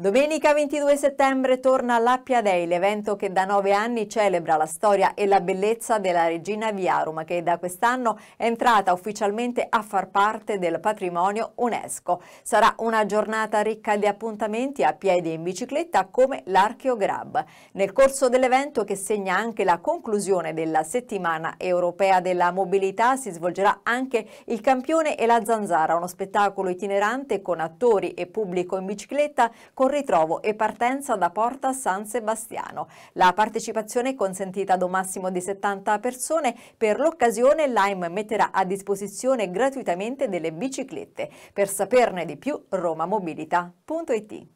Domenica 22 settembre torna l'Appia Day, l'evento che da nove anni celebra la storia e la bellezza della regina Viarum, che da quest'anno è entrata ufficialmente a far parte del patrimonio UNESCO. Sarà una giornata ricca di appuntamenti a piedi e in bicicletta come l'Archeograb. Nel corso dell'evento, che segna anche la conclusione della settimana europea della mobilità, si svolgerà anche il Campione e la Zanzara, uno spettacolo itinerante con attori e pubblico in bicicletta con un ritrovo e partenza da Porta San Sebastiano. La partecipazione è consentita ad un massimo di 70 persone. Per l'occasione l'AIM metterà a disposizione gratuitamente delle biciclette. Per saperne di più romamobilita.it